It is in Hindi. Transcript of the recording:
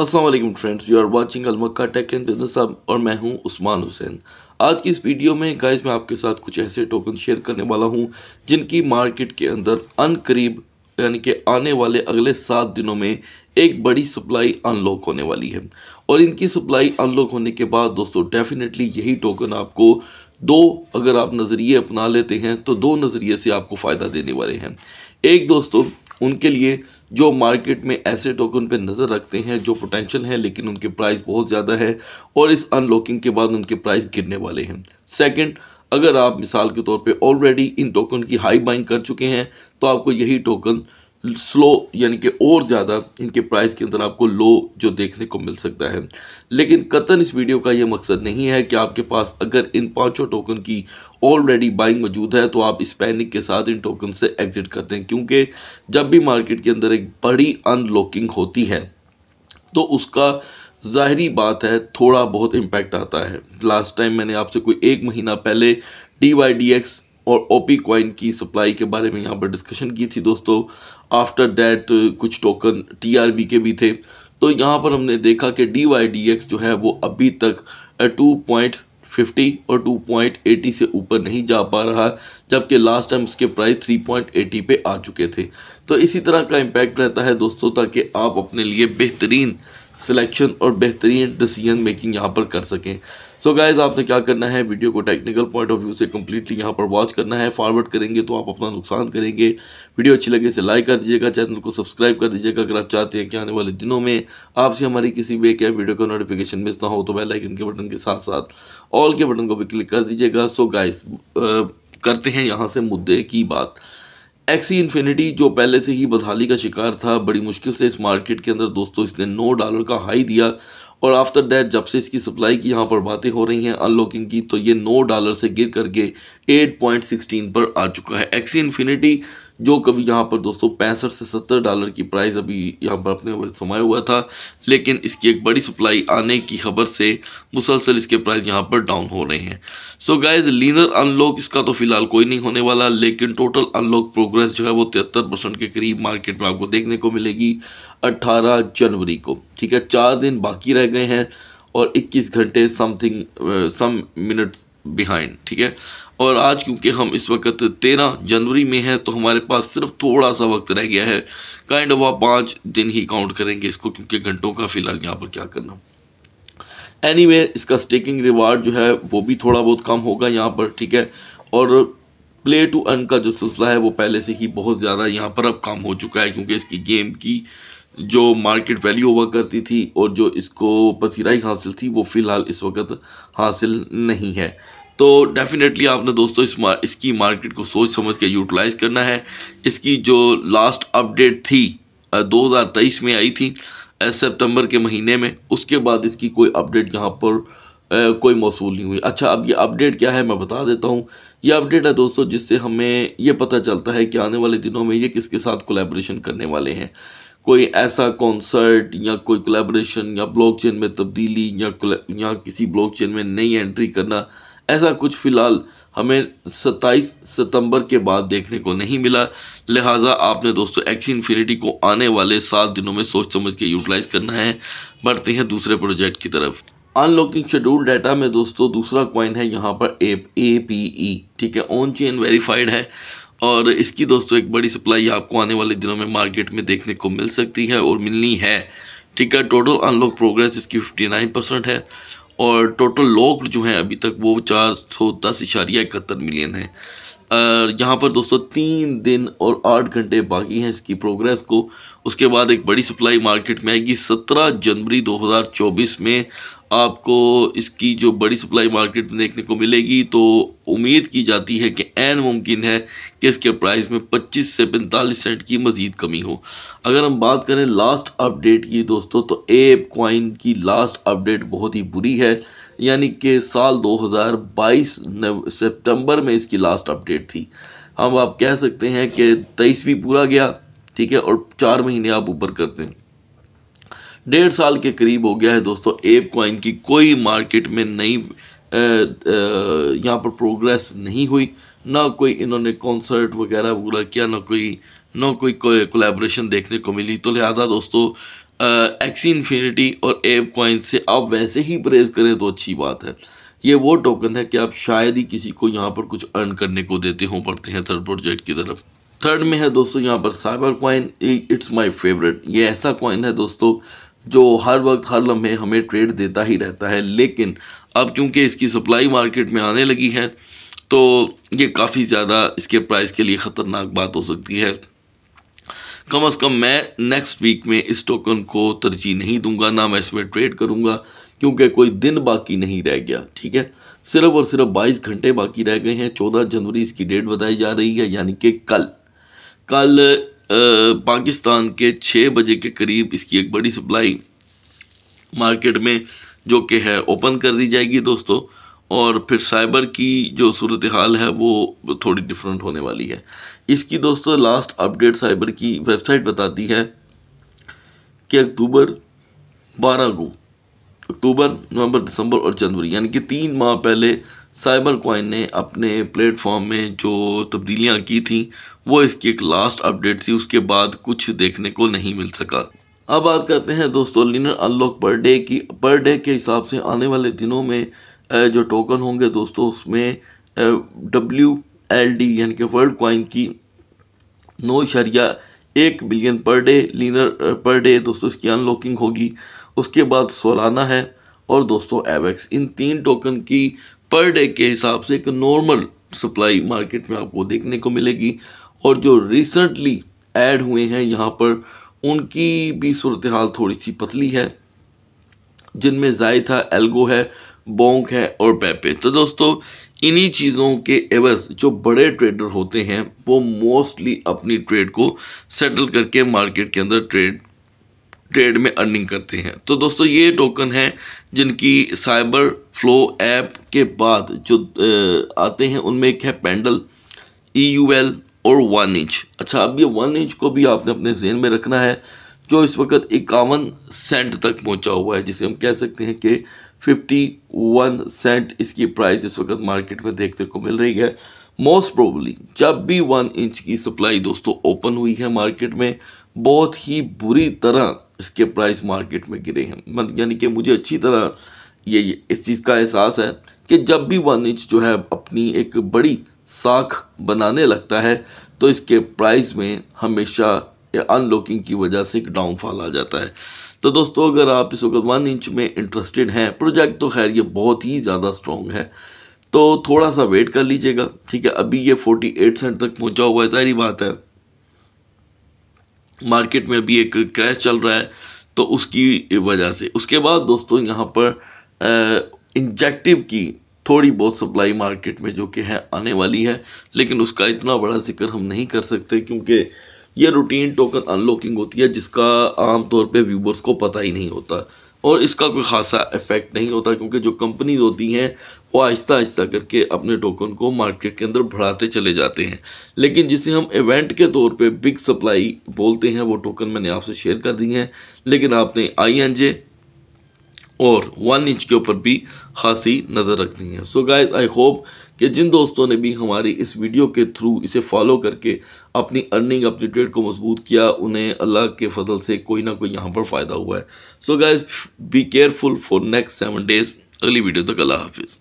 Aslam friends you are watching Almakka tech and business hub और मैं हूं उस्मान हुसैन आज की इस वीडियो में गाइस मैं आपके साथ कुछ ऐसे टोकन शेयर करने वाला हूं जिनकी मार्केट के अंदर अनकरीब यानी कि आने वाले अगले सात दिनों में एक बड़ी सप्लाई अनलॉक होने वाली है और इनकी सप्लाई अनलॉक होने के बाद दोस्तों डेफिनेटली यही टोकन आपको दो अगर आप नज़रिए अपना लेते हैं तो दो नज़रिए से आपको फ़ायदा देने वाले हैं एक दोस्तों उनके लिए जो मार्केट में ऐसे टोकन पे नज़र रखते हैं जो पोटेंशियल है लेकिन उनके प्राइस बहुत ज़्यादा है और इस अनलॉकिंग के बाद उनके प्राइस गिरने वाले हैं सेकंड अगर आप मिसाल के तौर पे ऑलरेडी इन टोकन की हाई बाइंग कर चुके हैं तो आपको यही टोकन स्लो यानी कि और ज़्यादा इनके प्राइस के अंदर आपको लो जो देखने को मिल सकता है लेकिन कतन इस वीडियो का ये मकसद नहीं है कि आपके पास अगर इन पांचों टोकन की ऑलरेडी बाइंग मौजूद है तो आप इस पैनिक के साथ इन टोकन से एग्जिट कर दें क्योंकि जब भी मार्केट के अंदर एक बड़ी अनलॉकिंग होती है तो उसका ज़ाहरी बात है थोड़ा बहुत इम्पैक्ट आता है लास्ट टाइम मैंने आपसे कोई एक महीना पहले डी वाई डी एक्स और ओपी क्वाइन की सप्लाई के बारे में यहाँ पर डिस्कशन की थी दोस्तों आफ्टर दैट कुछ टोकन टी के भी थे तो यहाँ पर हमने देखा कि डी वाई डी एक्स जो है वो अभी तक टू पॉइंट फिफ्टी और टू पॉइंट एटी से ऊपर नहीं जा पा रहा जबकि लास्ट टाइम उसके प्राइस थ्री पॉइंट एटी पे आ चुके थे तो इसी तरह का इम्पैक्ट रहता है दोस्तों ताकि आप अपने लिए बेहतरीन सिलेक्शन और बेहतरीन डिसीजन मेकिंग यहाँ पर कर सकें सो so गाइज आपने क्या करना है वीडियो को टेक्निकल पॉइंट ऑफ व्यू से कम्प्लीटली यहाँ पर वॉच करना है फॉरवर्ड करेंगे तो आप अपना नुकसान करेंगे वीडियो अच्छी लगे से लाइक कर दीजिएगा चैनल को सब्सक्राइब कर दीजिएगा अगर आप चाहते हैं कि आने वाले दिनों में आपसे हमारी किसी भी एक वीडियो का नोटिफिकेशन मिस ना हो तो बेल आइकन के बटन के साथ साथ ऑल के बटन को भी क्लिक कर दीजिएगा सो गाइज करते हैं यहाँ से मुद्दे की बात एक्सी इन्फिनिटी e जो पहले से ही बदहाली का शिकार था बड़ी मुश्किल से इस मार्केट के अंदर दोस्तों इसने नौ डॉलर का हाई दिया और आफ्टर दैट जब से इसकी सप्लाई की यहाँ पर बातें हो रही हैं अनलॉकिंग की तो ये नौ डॉलर से गिर करके एट पॉइंट सिक्सटीन पर आ चुका है एक्सी इन्फिनिटी जो कभी यहाँ पर दोस्तों पैंसठ से सत्तर डॉलर की प्राइस अभी यहाँ पर अपने समाया हुआ था लेकिन इसकी एक बड़ी सप्लाई आने की खबर से मुसलसल इसके प्राइस यहाँ पर डाउन हो रहे हैं सो गाइज लीनर अनलॉक इसका तो फिलहाल कोई नहीं होने वाला लेकिन टोटल अनलॉक प्रोग्रेस जो है वो तिहत्तर परसेंट के करीब मार्केट में आपको देखने को मिलेगी अट्ठारह जनवरी को ठीक है चार दिन बाकी रह गए हैं और 21 घंटे समथिंग सम मिनट बिहाइंड ठीक है और आज क्योंकि हम इस वक्त तेरह जनवरी में हैं तो हमारे पास सिर्फ थोड़ा सा वक्त रह गया है काइंड ऑफ आप पाँच दिन ही काउंट करेंगे इसको क्योंकि घंटों का फ़िलहाल यहाँ पर क्या करना एनी anyway, इसका स्टेकिंग रिवार्ड जो है वो भी थोड़ा बहुत कम होगा यहाँ पर ठीक है और प्ले टू अर्न का जो सिलसिला है वो पहले से ही बहुत ज़्यादा यहाँ पर अब कम हो चुका है क्योंकि इसकी गेम की जो मार्केट वैल्यू हुआ करती थी और जो इसको पसीराई हासिल थी वो फ़िलहाल इस वक्त हासिल नहीं है तो डेफ़िनेटली आपने दोस्तों इस मार, इसकी मार्केट को सोच समझ के यूटिलाइज़ करना है इसकी जो लास्ट अपडेट थी 2023 में आई थी सितंबर के महीने में उसके बाद इसकी कोई अपडेट यहाँ पर आ, कोई मौसू नहीं हुई अच्छा अब ये अपडेट क्या है मैं बता देता हूँ ये अपडेट है दोस्तों जिससे हमें ये पता चलता है कि आने वाले दिनों में ये किसके साथ कोलेब्रेशन करने वाले हैं कोई ऐसा कॉन्सर्ट या कोई कोलेब्रेशन या ब्लॉकचेन में तब्दीली या या किसी ब्लॉकचेन में नई एंट्री करना ऐसा कुछ फ़िलहाल हमें 27 सितंबर के बाद देखने को नहीं मिला लिहाजा आपने दोस्तों एक्सी इन्फिनिटी को आने वाले सात दिनों में सोच समझ के यूटिलाइज़ करना है बढ़ते हैं दूसरे प्रोजेक्ट की तरफ अनलॉकिंग शेड्यूल डाटा में दोस्तों दूसरा क्वाइन है यहाँ पर ए ए पी ई ठीक है ऑन चेन वेरीफाइड है और इसकी दोस्तों एक बड़ी सप्लाई आपको आने वाले दिनों में मार्केट में देखने को मिल सकती है और मिलनी है ठीक है टोटल अनलॉक प्रोग्रेस इसकी 59 परसेंट है और टोटल लॉक जो है अभी तक वो चार सौ दस इशारिया इकहत्तर मिलियन है और यहाँ पर दोस्तों तीन दिन और आठ घंटे बाकी हैं इसकी प्रोग्रेस को उसके बाद एक बड़ी सप्लाई मार्केट में आएगी सत्रह जनवरी 2024 में आपको इसकी जो बड़ी सप्लाई मार्केट में देखने को मिलेगी तो उम्मीद की जाती है कि एन मुमकिन है कि इसके प्राइस में 25 से 45 सेंट की मज़ीद कमी हो अगर हम बात करें लास्ट अपडेट की दोस्तों तो एप कॉइन की लास्ट अपडेट बहुत ही बुरी है यानी कि साल 2022 सितंबर में इसकी लास्ट अपडेट थी हम आप कह सकते हैं कि तेईस भी पूरा गया ठीक है और चार महीने आप ऊपर करते हैं डेढ़ साल के करीब हो गया है दोस्तों एप कॉइन की कोई मार्केट में नई यहाँ पर प्रोग्रेस नहीं हुई ना कोई इन्होंने कॉन्सर्ट वगैरह वगैरह किया ना कोई ना कोई कोलेबोरेशन देखने को मिली तो लिहाजा दोस्तों एक्सी इन्फिनिटी और एप कॉइन से आप वैसे ही परहेज़ करें तो अच्छी बात है ये वो टोकन है कि आप शायद ही किसी को यहाँ पर कुछ अर्न करने को देते हो पड़ते हैं थर्ड प्रोजेक्ट की तरफ थर्ड में है दोस्तों यहाँ पर cyber coin it's my favourite ये ऐसा कॉइन है दोस्तों जो हर वक्त हर लम्हे हमें ट्रेड देता ही रहता है लेकिन अब क्योंकि इसकी सप्लाई मार्केट में आने लगी है तो ये काफ़ी ज़्यादा इसके प्राइस के लिए ख़तरनाक बात हो सकती है कम अज़ कम मैं नेक्स्ट वीक में इस टोकन को तरजीह नहीं दूंगा ना मैं इसमें ट्रेड करूंगा क्योंकि कोई दिन बाकी नहीं रह गया ठीक है सिर्फ और सिर्फ 22 घंटे बाकी रह गए हैं 14 जनवरी इसकी डेट बताई जा रही है यानी कि कल कल पाकिस्तान के छः बजे के करीब इसकी एक बड़ी सप्लाई मार्केट में जो कि है ओपन कर दी जाएगी दोस्तों और फिर साइबर की जो सूरत हाल है वो थोड़ी डिफरेंट होने वाली है इसकी दोस्तों लास्ट अपडेट साइबर की वेबसाइट बताती है कि अक्टूबर बारह को अक्टूबर नवंबर दिसंबर और जनवरी यानी कि तीन माह पहले साइबर कोइन ने अपने प्लेटफॉर्म में जो तब्दीलियाँ की थी वो इसकी एक लास्ट अपडेट थी उसके बाद कुछ देखने को नहीं मिल सका अब बात करते हैं दोस्तों लिनर अनलॉक पर डे की पर डे के हिसाब से आने वाले दिनों में जो टोकन होंगे दोस्तों उसमें डब्ल्यू एल डी यानी कि वर्ल्ड क्वाइन की नौ शरिया एक billion per day linear per day दोस्तों इसकी अनलॉकिंग होगी उसके बाद सोलाना है और दोस्तों एवेक्स इन तीन टोकन की पर डे के हिसाब से एक नॉर्मल सप्लाई मार्केट में आपको देखने को मिलेगी और जो रिसेंटली ऐड हुए हैं यहाँ पर उनकी भी सूरत हाल थोड़ी सी पतली है जिनमें जायथा एल्गो है बोंक है और पेपे तो दोस्तों इन्हीं चीज़ों के एवज जो बड़े ट्रेडर होते हैं वो मोस्टली अपनी ट्रेड को सेटल करके मार्केट के अंदर ट्रेड ट्रेड में अर्निंग करते हैं तो दोस्तों ये टोकन हैं जिनकी साइबर फ्लो ऐप के बाद जो आते हैं उनमें एक है पेंडल ई यू एल और वन इंच अच्छा अब ये वन इंच को भी आपने अपने जहन में रखना है जो इस वक्त इक्यावन सेंट तक पहुंचा हुआ है जिसे हम कह सकते हैं कि फिफ्टी वन सेंट इसकी प्राइस इस वक्त मार्केट में देखने को मिल रही है मोस्ट प्रोबली जब भी वन इंच की सप्लाई दोस्तों ओपन हुई है मार्केट में बहुत ही बुरी तरह इसके प्राइस मार्केट में गिरे हैं यानी कि मुझे अच्छी तरह ये, ये इस चीज़ का एहसास है कि जब भी वन इंच जो है अपनी एक बड़ी साख बनाने लगता है तो इसके प्राइस में हमेशा अनलॉकिंग की वजह से एक डाउनफॉल आ जाता है तो दोस्तों अगर आप इस वक्त वन इंच में इंटरेस्टेड हैं प्रोजेक्ट तो खैर ये बहुत ही ज़्यादा स्ट्रॉन्ग है तो थोड़ा सा वेट कर लीजिएगा ठीक है अभी ये 48 सेंट तक पहुंचा हुआ है सारी बात है मार्केट में अभी एक क्रैश चल रहा है तो उसकी वजह से उसके बाद दोस्तों यहाँ पर इंजेक्टिव की थोड़ी बहुत सप्लाई मार्केट में जो कि है आने वाली है लेकिन उसका इतना बड़ा जिक्र हम नहीं कर सकते क्योंकि ये रूटीन टोकन अनलॉकिंग होती है जिसका आमतौर पे व्यूवर्स को पता ही नहीं होता और इसका कोई खासा इफेक्ट नहीं होता क्योंकि जो कंपनीज होती हैं वो आहिस्ता आहिस्ता करके अपने टोकन को मार्केट के अंदर बढ़ाते चले जाते हैं लेकिन जिसे हम इवेंट के तौर पे बिग सप्लाई बोलते हैं वो टोकन मैंने आपसे शेयर कर दी हैं लेकिन आपने आई एन जे और वन इंच के ऊपर भी खासी नज़र रखनी है सो गाइज आई होप कि जिन दोस्तों ने भी हमारी इस वीडियो के थ्रू इसे फॉलो करके अपनी अर्निंग अपनी ट्रेड को मजबूत किया उन्हें अल्लाह के फजल से कोई ना कोई यहाँ पर फ़ायदा हुआ है so guys be careful for next seven days अगली वीडियो तक अल्लाह हाफिज़